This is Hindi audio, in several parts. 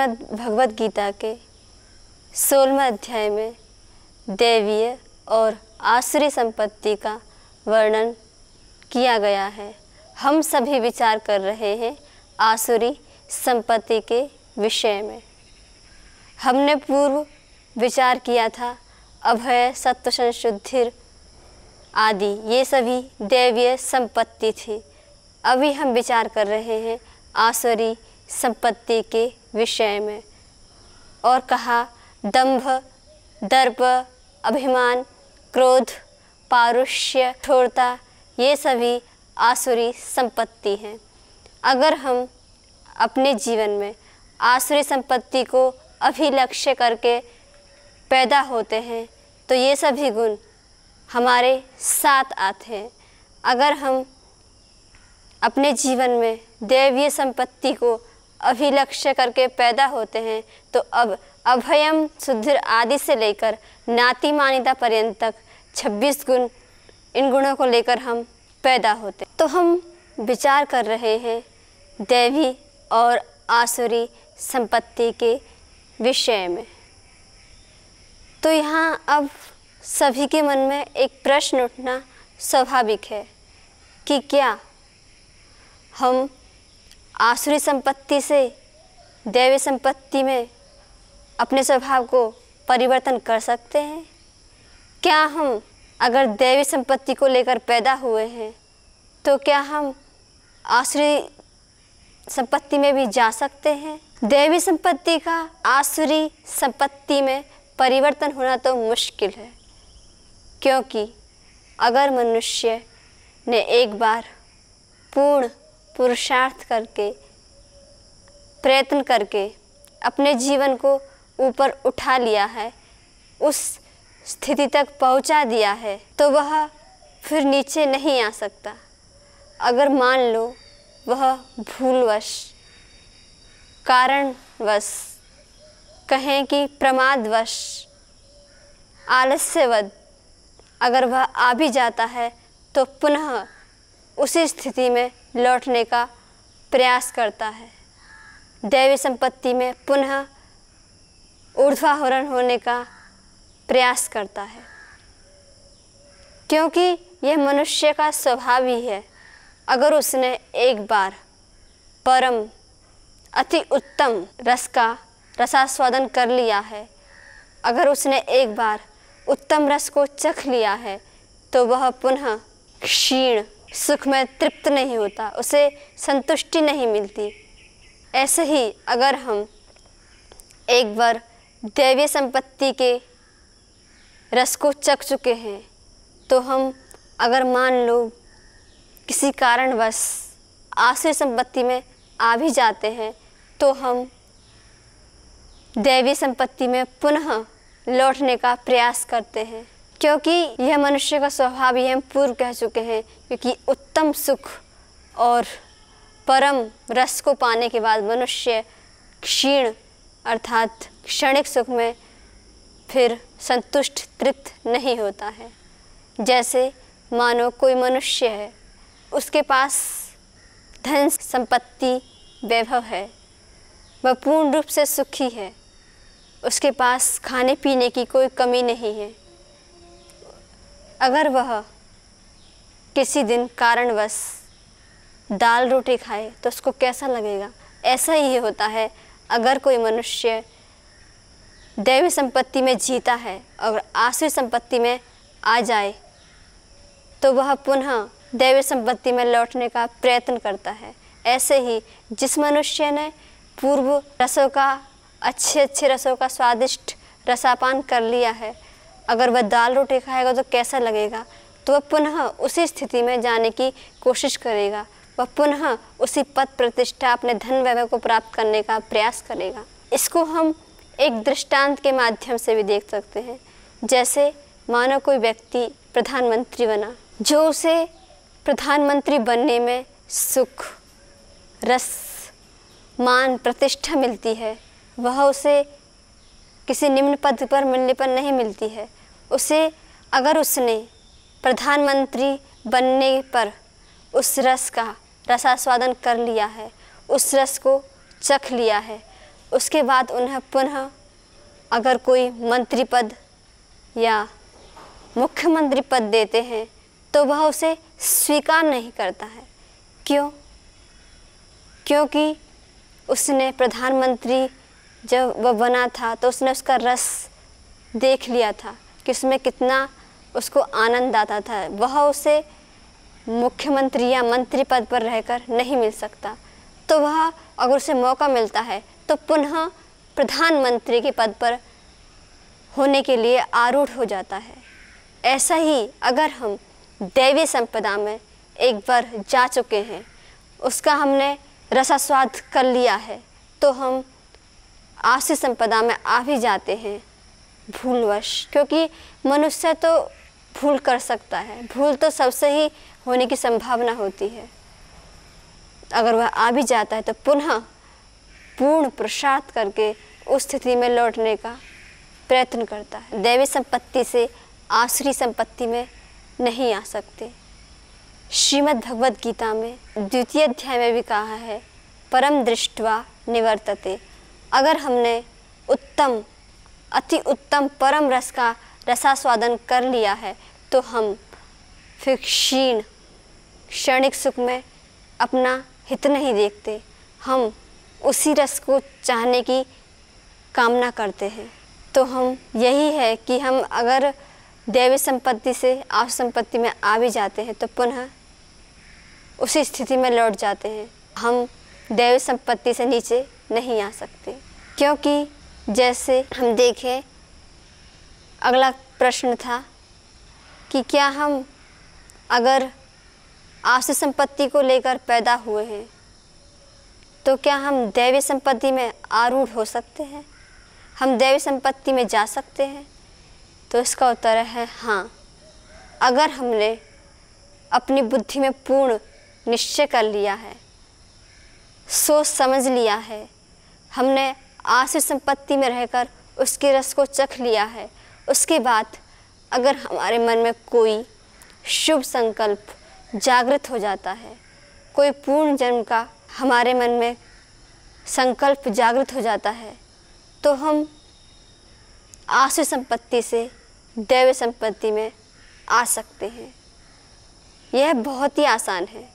श्रीमद् भगवद गीता के सोलहवें अध्याय में देवीय और आसुरी संपत्ति का वर्णन किया गया है हम सभी विचार कर रहे हैं आसुरी संपत्ति के विषय में हमने पूर्व विचार किया था अभय सत्व संशुद्धिर आदि ये सभी देवीय संपत्ति थी अभी हम विचार कर रहे हैं आसुरी संपत्ति के विषय में और कहा दंभ दर्प अभिमान क्रोध पारुष्य ठोरता ये सभी आसुरी संपत्ति हैं अगर हम अपने जीवन में आसुरी संपत्ति को अभिलक्ष्य करके पैदा होते हैं तो ये सभी गुण हमारे साथ आते हैं अगर हम अपने जीवन में दैवीय संपत्ति को अभिलक्ष्य करके पैदा होते हैं तो अब अभयम सुधिर आदि से लेकर नाति मानिता पर्यंत तक छब्बीस गुण इन गुणों को लेकर हम पैदा होते तो हम विचार कर रहे हैं दैवी और आसुरी संपत्ति के विषय में तो यहाँ अब सभी के मन में एक प्रश्न उठना स्वाभाविक है कि क्या हम आसुरी संपत्ति से दैवी संपत्ति में अपने स्वभाव को परिवर्तन कर सकते हैं क्या हम अगर दैवी संपत्ति को लेकर पैदा हुए हैं तो क्या हम आसुरी संपत्ति में भी जा सकते हैं दैवी संपत्ति का आसुरी संपत्ति में परिवर्तन होना तो मुश्किल है क्योंकि अगर मनुष्य ने एक बार पूर्ण पुरुषार्थ करके प्रयत्न करके अपने जीवन को ऊपर उठा लिया है उस स्थिति तक पहुंचा दिया है तो वह फिर नीचे नहीं आ सकता अगर मान लो वह भूलवश कारणवश कहें कि प्रमादवश आलस्यवद अगर वह आ भी जाता है तो पुनः उसी स्थिति में लौटने का प्रयास करता है दैवी संपत्ति में पुनः ऊर्ध्वाहरण होने का प्रयास करता है क्योंकि यह मनुष्य का स्वभाव ही है अगर उसने एक बार परम अति उत्तम रस का रसास्वादन कर लिया है अगर उसने एक बार उत्तम रस को चख लिया है तो वह पुनः क्षीण सुख में तृप्त नहीं होता उसे संतुष्टि नहीं मिलती ऐसे ही अगर हम एक बार दैवीय संपत्ति के रस को चख चुके हैं तो हम अगर मान लो किसी कारणवश आश्रय संपत्ति में आ भी जाते हैं तो हम दैवीय संपत्ति में पुनः लौटने का प्रयास करते हैं क्योंकि यह मनुष्य का स्वभाव ही हम पूर्व कह चुके हैं क्योंकि उत्तम सुख और परम रस को पाने के बाद मनुष्य क्षीण अर्थात क्षणिक सुख में फिर संतुष्ट तृप्त नहीं होता है जैसे मानो कोई मनुष्य है उसके पास धन संपत्ति वैभव है वह पूर्ण रूप से सुखी है उसके पास खाने पीने की कोई कमी नहीं है अगर वह किसी दिन कारणवश दाल रोटी खाए तो उसको कैसा लगेगा ऐसा ही होता है अगर कोई मनुष्य दैवी संपत्ति में जीता है और आसवी संपत्ति में आ जाए तो वह पुनः दैवी संपत्ति में लौटने का प्रयत्न करता है ऐसे ही जिस मनुष्य ने पूर्व रसों का अच्छे अच्छे रसों का स्वादिष्ट रसापान कर लिया है अगर वह दाल रोटी खाएगा तो कैसा लगेगा तो वह पुनः उसी स्थिति में जाने की कोशिश करेगा वह पुनः उसी पद प्रतिष्ठा अपने धन वैभव को प्राप्त करने का प्रयास करेगा इसको हम एक दृष्टांत के माध्यम से भी देख सकते हैं जैसे मानो कोई व्यक्ति प्रधानमंत्री बना जो उसे प्रधानमंत्री बनने में सुख रस मान प्रतिष्ठा मिलती है वह उसे किसी निम्न पद पर मिलने पर नहीं मिलती है उसे अगर उसने प्रधानमंत्री बनने पर उस रस का रसास्वादन कर लिया है उस रस को चख लिया है उसके बाद उन्हें पुनः अगर कोई मंत्री पद या मुख्यमंत्री पद देते हैं तो वह उसे स्वीकार नहीं करता है क्यों क्योंकि उसने प्रधानमंत्री जब वह बना था तो उसने उसका रस देख लिया था कि उसमें कितना उसको आनंद आता था वह उसे मुख्यमंत्री या मंत्री पद पर रहकर नहीं मिल सकता तो वह अगर उसे मौका मिलता है तो पुनः प्रधानमंत्री के पद पर होने के लिए आरूढ़ हो जाता है ऐसा ही अगर हम दैवी संपदा में एक बार जा चुके हैं उसका हमने रसास्वाद कर लिया है तो हम आशी संपदा में आ भी जाते हैं भूलवश क्योंकि मनुष्य तो भूल कर सकता है भूल तो सबसे ही होने की संभावना होती है अगर वह आ भी जाता है तो पुनः पूर्ण प्रसाद करके उस स्थिति में लौटने का प्रयत्न करता है दैवी संपत्ति से आसुरी संपत्ति में नहीं आ सकते श्रीमद् भगवद गीता में द्वितीय अध्याय में भी कहा है परम दृष्टवा निवर्तते अगर हमने उत्तम अति उत्तम परम रस का रसास्वादन कर लिया है तो हम फिर क्षीण क्षणिक सुख में अपना हित नहीं देखते हम उसी रस को चाहने की कामना करते हैं तो हम यही है कि हम अगर देवी संपत्ति से आप संपत्ति में आ भी जाते हैं तो पुनः उसी स्थिति में लौट जाते हैं हम देवी संपत्ति से नीचे नहीं आ सकते क्योंकि जैसे हम देखें अगला प्रश्न था कि क्या हम अगर आपसे संपत्ति को लेकर पैदा हुए हैं तो क्या हम दैवी संपत्ति में आरूढ़ हो सकते हैं हम दैवी संपत्ति में जा सकते हैं तो इसका उत्तर है हाँ अगर हमने अपनी बुद्धि में पूर्ण निश्चय कर लिया है सोच समझ लिया है हमने आश संपत्ति में रहकर उसके रस को चख लिया है उसके बाद अगर हमारे मन में कोई शुभ संकल्प जागृत हो जाता है कोई पूर्ण जन्म का हमारे मन में संकल्प जागृत हो जाता है तो हम आश्रय संपत्ति से दैव संपत्ति में आ सकते हैं यह बहुत ही आसान है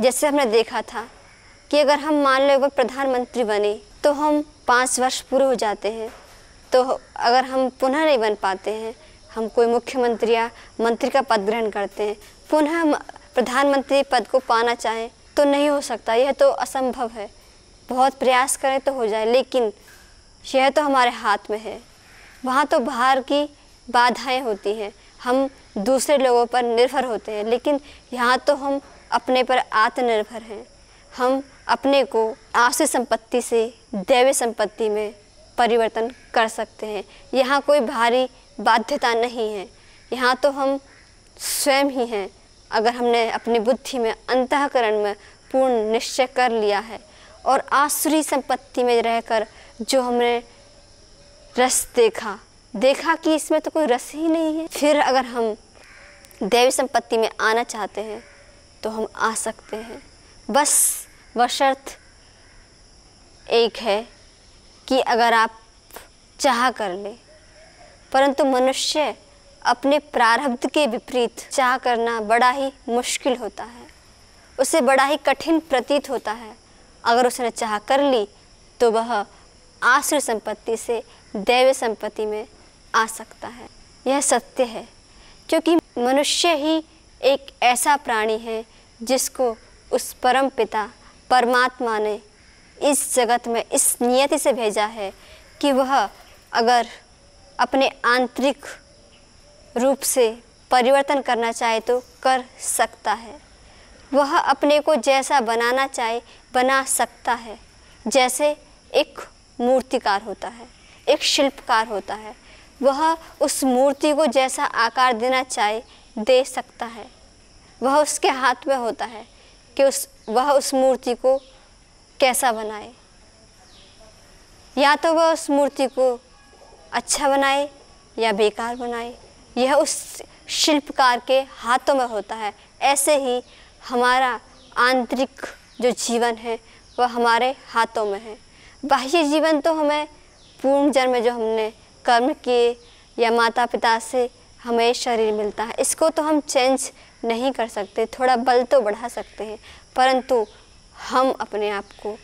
जैसे हमने देखा था कि अगर हम मान लो अगर प्रधानमंत्री बने तो हम पाँच वर्ष पूरे हो जाते हैं तो अगर हम पुनः नहीं बन पाते हैं हम कोई मुख्यमंत्री या मंत्री का पद ग्रहण करते हैं पुनः प्रधानमंत्री पद को पाना चाहें तो नहीं हो सकता यह तो असंभव है बहुत प्रयास करें तो हो जाए लेकिन यह तो हमारे हाथ में है वहाँ तो बाहर की बाधाएं होती हैं हम दूसरे लोगों पर निर्भर होते हैं लेकिन यहाँ तो हम अपने पर आत्मनिर्भर हैं हम अपने को आशी संपत्ति से दैव्य संपत्ति में परिवर्तन कर सकते हैं यहाँ कोई भारी बाध्यता नहीं है यहाँ तो हम स्वयं ही हैं अगर हमने अपनी बुद्धि में अंतकरण में पूर्ण निश्चय कर लिया है और आसुरी संपत्ति में रहकर जो हमने रस देखा देखा कि इसमें तो कोई रस ही नहीं है फिर अगर हम देवी संपत्ति में आना चाहते हैं तो हम आ सकते हैं बस वशर्त एक है कि अगर आप चाह कर ले परंतु मनुष्य अपने प्रारब्ध के विपरीत चाह करना बड़ा ही मुश्किल होता है उसे बड़ा ही कठिन प्रतीत होता है अगर उसने चाह कर ली तो वह आश्रय संपत्ति से दैव संपत्ति में आ सकता है यह सत्य है क्योंकि मनुष्य ही एक ऐसा प्राणी है जिसको उस परम पिता परमात्मा ने इस जगत में इस नियति से भेजा है कि वह अगर अपने आंतरिक रूप से परिवर्तन करना चाहे तो कर सकता है वह अपने को जैसा बनाना चाहे बना सकता है जैसे एक मूर्तिकार होता है एक शिल्पकार होता है वह उस मूर्ति को जैसा आकार देना चाहे दे सकता है वह उसके हाथ में होता है कि उस वह उस मूर्ति को कैसा बनाए या तो वह उस मूर्ति को अच्छा बनाए या बेकार बनाए यह उस शिल्पकार के हाथों में होता है ऐसे ही हमारा आंतरिक जो जीवन है वह हमारे हाथों में है बाह्य जीवन तो हमें पूर्ण जन्म जो हमने कर्म किए या माता पिता से हमें शरीर मिलता है इसको तो हम चेंज नहीं कर सकते थोड़ा बल तो बढ़ा सकते हैं परंतु हम अपने आप को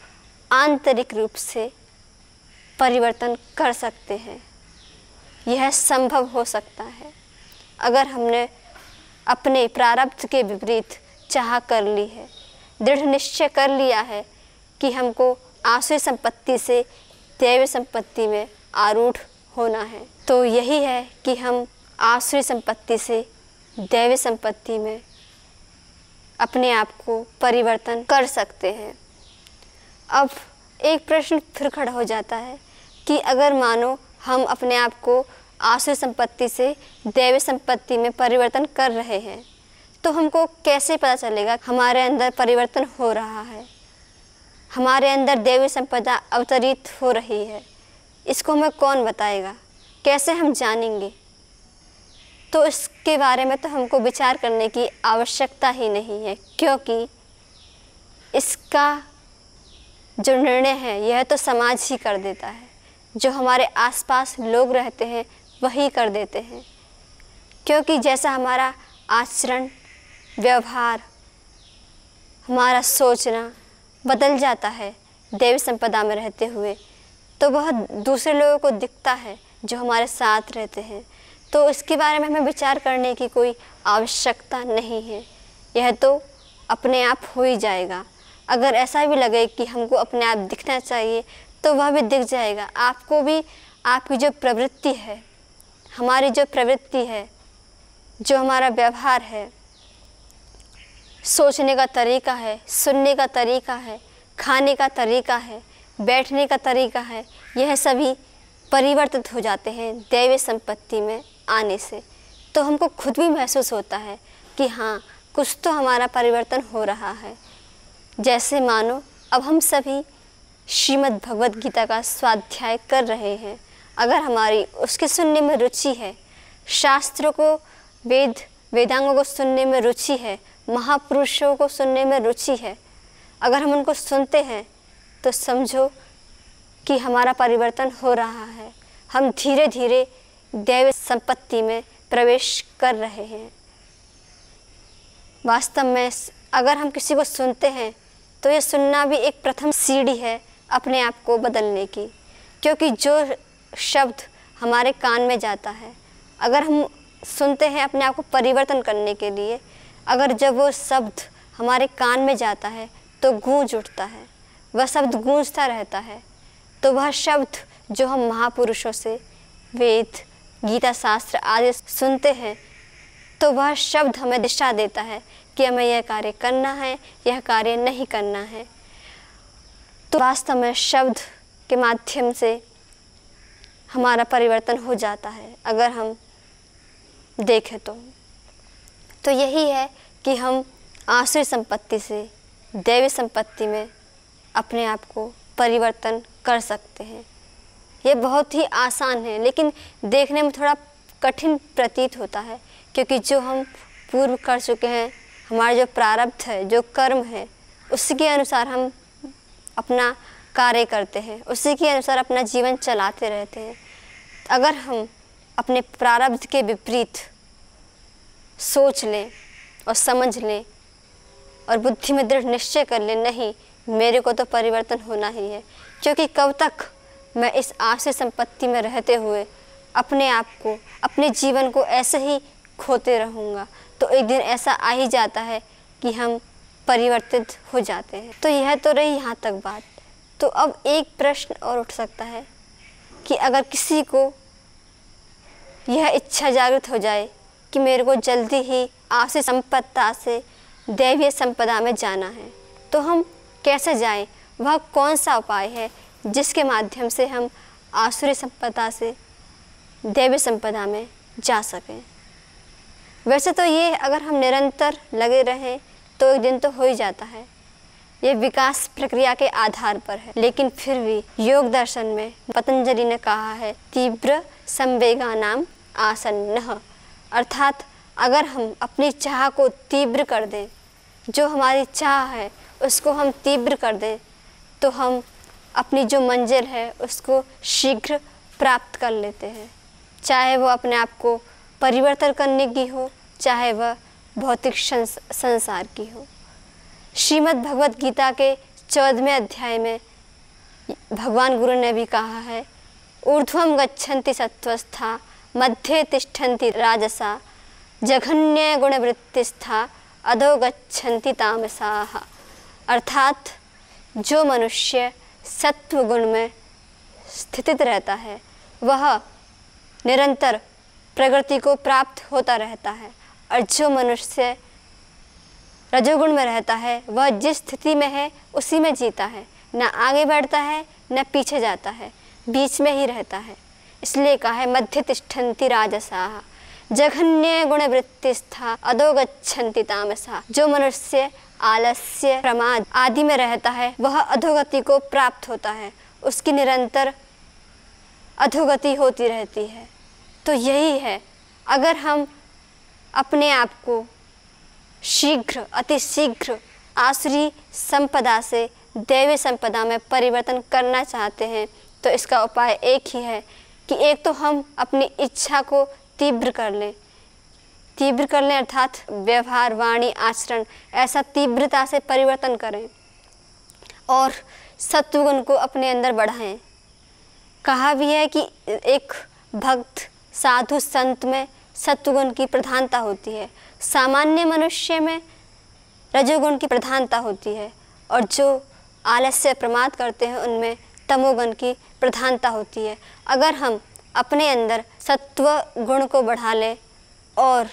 आंतरिक रूप से परिवर्तन कर सकते हैं यह संभव हो सकता है अगर हमने अपने प्रारब्ध के विपरीत चाह कर ली है दृढ़ निश्चय कर लिया है कि हमको आशय संपत्ति से दैव संपत्ति में आरूढ़ होना है तो यही है कि हम आश्रय संपत्ति से दैवी संपत्ति में अपने आप को परिवर्तन कर सकते हैं अब एक प्रश्न फिर खड़ा हो जाता है कि अगर मानो हम अपने आप को आश्रय संपत्ति से दैवी संपत्ति में परिवर्तन कर रहे हैं तो हमको कैसे पता चलेगा हमारे अंदर परिवर्तन हो रहा है हमारे अंदर देवी संपदा अवतरित हो रही है इसको हमें कौन बताएगा कैसे हम जानेंगे तो इसके बारे में तो हमको विचार करने की आवश्यकता ही नहीं है क्योंकि इसका जो निर्णय है यह तो समाज ही कर देता है जो हमारे आसपास लोग रहते हैं वही कर देते हैं क्योंकि जैसा हमारा आचरण व्यवहार हमारा सोचना बदल जाता है देवी संपदा में रहते हुए तो बहुत दूसरे लोगों को दिखता है जो हमारे साथ रहते हैं तो इसके बारे में हमें विचार करने की कोई आवश्यकता नहीं है यह तो अपने आप हो ही जाएगा अगर ऐसा भी लगे कि हमको अपने आप दिखना चाहिए तो वह भी दिख जाएगा आपको भी आपकी जो प्रवृत्ति है हमारी जो प्रवृत्ति है जो हमारा व्यवहार है सोचने का तरीका है सुनने का तरीका है खाने का तरीका है बैठने का तरीका है यह सभी परिवर्तित हो जाते हैं दैवीय संपत्ति में आने से तो हमको खुद भी महसूस होता है कि हाँ कुछ तो हमारा परिवर्तन हो रहा है जैसे मानो अब हम सभी श्रीमद् भगवद गीता का स्वाध्याय कर रहे हैं अगर हमारी उसके सुनने में रुचि है शास्त्रों को वेद वेदांगों को सुनने में रुचि है महापुरुषों को सुनने में रुचि है अगर हम उनको सुनते हैं तो समझो कि हमारा परिवर्तन हो रहा है हम धीरे धीरे दैव संपत्ति में प्रवेश कर रहे हैं वास्तव में अगर हम किसी को सुनते हैं तो ये सुनना भी एक प्रथम सीढ़ी है अपने आप को बदलने की क्योंकि जो शब्द हमारे कान में जाता है अगर हम सुनते हैं अपने आप को परिवर्तन करने के लिए अगर जब वो शब्द हमारे कान में जाता है तो गूंज उठता है वह शब्द गूंजता रहता है तो वह शब्द जो हम महापुरुषों से वेद गीता शास्त्र आदि सुनते हैं तो वह शब्द हमें दिशा देता है कि हमें यह कार्य करना है यह कार्य नहीं करना है तो वास्तव में शब्द के माध्यम से हमारा परिवर्तन हो जाता है अगर हम देखें तो तो यही है कि हम आश्रय संपत्ति से देवी संपत्ति में अपने आप को परिवर्तन कर सकते हैं ये बहुत ही आसान है लेकिन देखने में थोड़ा कठिन प्रतीत होता है क्योंकि जो हम पूर्व कर चुके हैं हमारा जो प्रारब्ध है जो कर्म है उसके अनुसार हम अपना कार्य करते हैं उसी के अनुसार अपना जीवन चलाते रहते हैं अगर हम अपने प्रारब्ध के विपरीत सोच लें और समझ लें और बुद्धि में दृढ़ निश्चय कर लें नहीं मेरे को तो परिवर्तन होना ही है क्योंकि कब तक मैं इस आशय संपत्ति में रहते हुए अपने आप को अपने जीवन को ऐसे ही खोते रहूँगा तो एक दिन ऐसा आ ही जाता है कि हम परिवर्तित हो जाते हैं तो यह तो रही यहाँ तक बात तो अब एक प्रश्न और उठ सकता है कि अगर किसी को यह इच्छा जागृत हो जाए कि मेरे को जल्दी ही आपसे संपदा से दैवीय संपदा में जाना है तो हम कैसे जाएं वह कौन सा उपाय है जिसके माध्यम से हम आसुरी संपदा से देवी संपदा में जा सकें वैसे तो ये अगर हम निरंतर लगे रहें तो एक दिन तो हो ही जाता है ये विकास प्रक्रिया के आधार पर है लेकिन फिर भी योग दर्शन में पतंजलि ने कहा है तीव्र संवेगा नाम आसन न अर्थात अगर हम अपनी चाह को तीव्र कर दें जो हमारी चाह है उसको हम तीव्र कर दें तो हम अपनी जो मंजिल है उसको शीघ्र प्राप्त कर लेते हैं चाहे वो अपने आप को परिवर्तन करने की हो चाहे वह भौतिक संस, संसार की हो श्रीमद् भगवत गीता के चौदहवें अध्याय में भगवान गुरु ने भी कहा है ऊर्ध्वम गच्छन्ति सत्वस्था मध्य तिष्ठन्ति राजसा जघन्य गुणवृत्तिस्था अधो गच्छन्ति तामसाह अर्थात जो मनुष्य सत्व गुण में स्थित रहता है वह निरंतर प्रगति को प्राप्त होता रहता है और जो मनुष्य रजोगुण में रहता है वह जिस स्थिति में है उसी में जीता है न आगे बढ़ता है न पीछे जाता है बीच में ही रहता है इसलिए कहा है मध्य तिष्ठन्ति राजसाह जघन्य गुण स्था अधोगछन्ति तामसा जो मनुष्य आलस्य प्रमाद आदि में रहता है वह अधोगति को प्राप्त होता है उसकी निरंतर अधोगति होती रहती है तो यही है अगर हम अपने आप को शीघ्र अति शीघ्र आसुरी संपदा से दैवी संपदा में परिवर्तन करना चाहते हैं तो इसका उपाय एक ही है कि एक तो हम अपनी इच्छा को तीव्र कर लें तीव्र कर लें अर्थात व्यवहार वाणी आचरण ऐसा तीव्रता से परिवर्तन करें और सत्वगुण को अपने अंदर बढ़ाएं कहा भी है कि एक भक्त साधु संत में सत्वगुण की प्रधानता होती है सामान्य मनुष्य में रजोगुण की प्रधानता होती है और जो आलस्य प्रमाद करते हैं उनमें तमोगुण की प्रधानता होती है अगर हम अपने अंदर सत्व गुण को बढ़ा लें और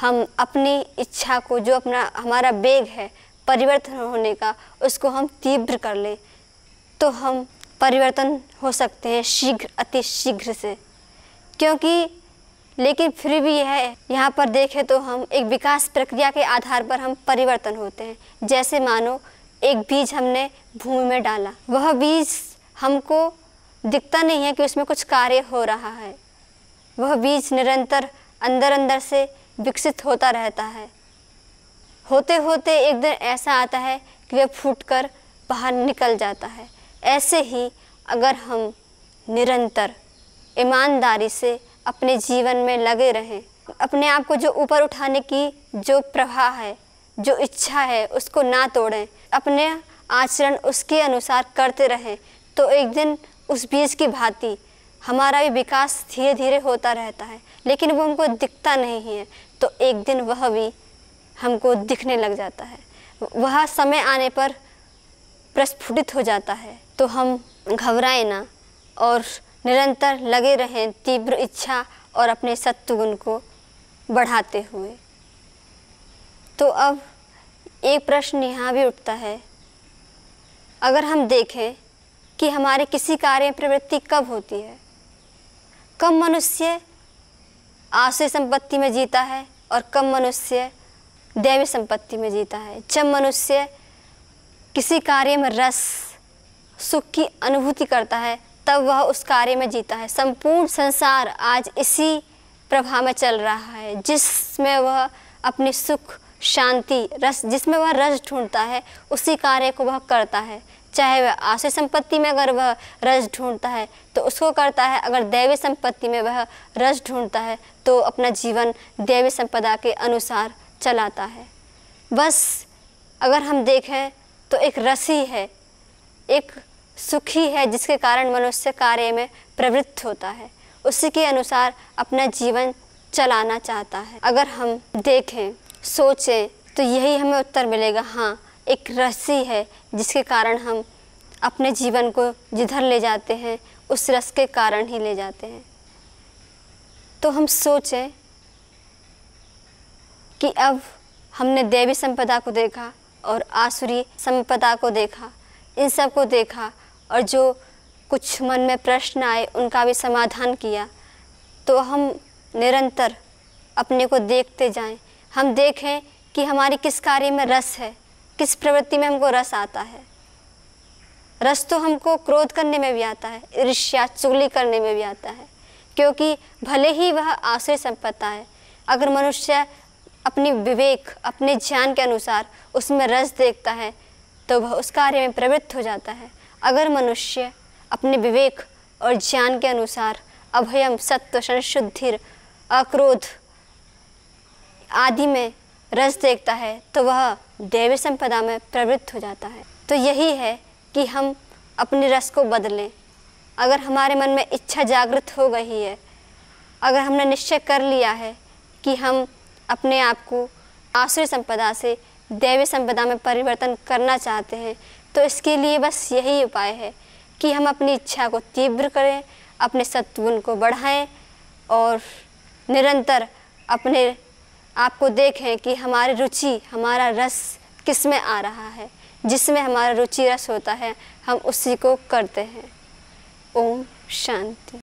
हम अपनी इच्छा को जो अपना हमारा वेग है परिवर्तन होने का उसको हम तीव्र कर लें तो हम परिवर्तन हो सकते हैं शीघ्र अति शीघ्र से क्योंकि लेकिन फिर भी यह है यहाँ पर देखें तो हम एक विकास प्रक्रिया के आधार पर हम परिवर्तन होते हैं जैसे मानो एक बीज हमने भूमि में डाला वह बीज हमको दिखता नहीं है कि उसमें कुछ कार्य हो रहा है वह बीज निरंतर अंदर अंदर से विकसित होता रहता है होते होते एक दिन ऐसा आता है कि वह फूट कर बाहर निकल जाता है ऐसे ही अगर हम निरंतर ईमानदारी से अपने जीवन में लगे रहें अपने आप को जो ऊपर उठाने की जो प्रवाह है जो इच्छा है उसको ना तोड़ें अपने आचरण उसके अनुसार करते रहें तो एक दिन उस बीज की भांति हमारा भी विकास धीरे धीरे होता रहता है लेकिन वो हमको दिखता नहीं है तो एक दिन वह भी हमको दिखने लग जाता है वह समय आने पर प्रस्फुटित हो जाता है तो हम घबराएं ना और निरंतर लगे रहें तीव्र इच्छा और अपने सत्वगुण को बढ़ाते हुए तो अब एक प्रश्न यहाँ भी उठता है अगर हम देखें कि हमारे किसी कार्य में प्रवृत्ति कब होती है कम मनुष्य आशय संपत्ति में जीता है और कम मनुष्य दैवी संपत्ति में जीता है जब मनुष्य किसी कार्य में रस सुख की अनुभूति करता है तब वह उस कार्य में जीता है संपूर्ण संसार आज इसी प्रभाव में चल रहा है जिसमें वह अपनी सुख शांति रस जिसमें वह रस ढूंढता है उसी कार्य को वह करता है चाहे वह आशय संपत्ति में अगर वह रस ढूंढता है तो उसको करता है अगर दैवी संपत्ति में वह रस ढूंढता है तो अपना जीवन दैवी संपदा के अनुसार चलाता है बस अगर हम देखें तो एक रसी है एक सुखी है जिसके कारण मनुष्य कार्य में प्रवृत्त होता है उसी के अनुसार अपना जीवन चलाना चाहता है अगर हम देखें सोचें तो यही हमें उत्तर मिलेगा हाँ एक रस्सी है जिसके कारण हम अपने जीवन को जिधर ले जाते हैं उस रस के कारण ही ले जाते हैं तो हम सोचें कि अब हमने देवी संपदा को देखा और आसुरी संपदा को देखा इन सब को देखा और जो कुछ मन में प्रश्न आए उनका भी समाधान किया तो हम निरंतर अपने को देखते जाएं हम देखें कि हमारी किस कार्य में रस है किस प्रवृत्ति में हमको रस आता है रस तो हमको क्रोध करने में भी आता है ईर्ष्या चुगली करने में भी आता है क्योंकि भले ही वह आश्रय संपत्ता है अगर मनुष्य अपनी विवेक अपने ज्ञान के अनुसार उसमें रस देखता है तो वह उस कार्य में प्रवृत्त हो जाता है अगर मनुष्य अपने विवेक और ज्ञान के अनुसार अभयम सत्व संशुद्धिर अक्रोध आदि में रस देखता है तो वह देवी संपदा में प्रवृत्त हो जाता है तो यही है कि हम अपने रस को बदलें अगर हमारे मन में इच्छा जागृत हो गई है अगर हमने निश्चय कर लिया है कि हम अपने आप को आसुरी संपदा से देवी संपदा में परिवर्तन करना चाहते हैं तो इसके लिए बस यही उपाय है कि हम अपनी इच्छा को तीव्र करें अपने सत्वगुण को बढ़ाएं और निरंतर अपने आपको देखें कि हमारी रुचि हमारा रस किस में आ रहा है जिसमें हमारा रुचि रस होता है हम उसी को करते हैं ओम शांति